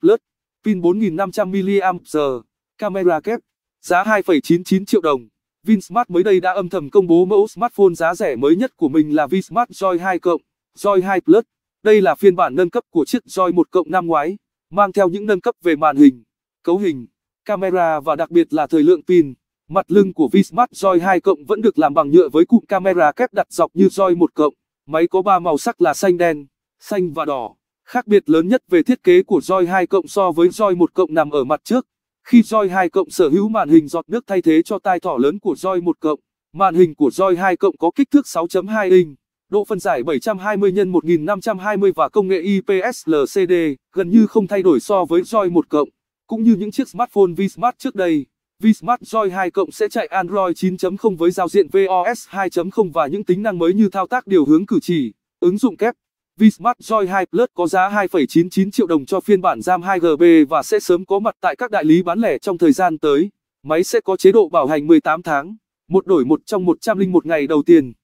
Plus, pin 4500mAh, camera kép, giá 2,99 triệu đồng. Vinsmart mới đây đã âm thầm công bố mẫu smartphone giá rẻ mới nhất của mình là Vinsmart Joy 2 cộng, Joy 2 Plus. Đây là phiên bản nâng cấp của chiếc Joy 1 cộng năm ngoái, mang theo những nâng cấp về màn hình, cấu hình, camera và đặc biệt là thời lượng pin. Mặt lưng của Vinsmart Joy 2 cộng vẫn được làm bằng nhựa với cụm camera kép đặt dọc như Joy 1 cộng. Máy có 3 màu sắc là xanh đen, xanh và đỏ. Khác biệt lớn nhất về thiết kế của Joy 2 cộng so với Joy 1 cộng nằm ở mặt trước. Khi Joy 2 cộng sở hữu màn hình giọt nước thay thế cho tai thỏ lớn của Joy 1 cộng, màn hình của Joy 2 cộng có kích thước 6.2 inch, độ phân giải 720 x 1520 và công nghệ IPS LCD gần như không thay đổi so với Joy 1 cộng. Cũng như những chiếc smartphone VSmart trước đây, VSmart Joy 2 cộng sẽ chạy Android 9.0 với giao diện VOS 2.0 và những tính năng mới như thao tác điều hướng cử chỉ, ứng dụng kép Vismart Joy 2 Plus có giá 2,99 triệu đồng cho phiên bản RAM 2GB và sẽ sớm có mặt tại các đại lý bán lẻ trong thời gian tới. Máy sẽ có chế độ bảo hành 18 tháng, một đổi một trong 101 ngày đầu tiên.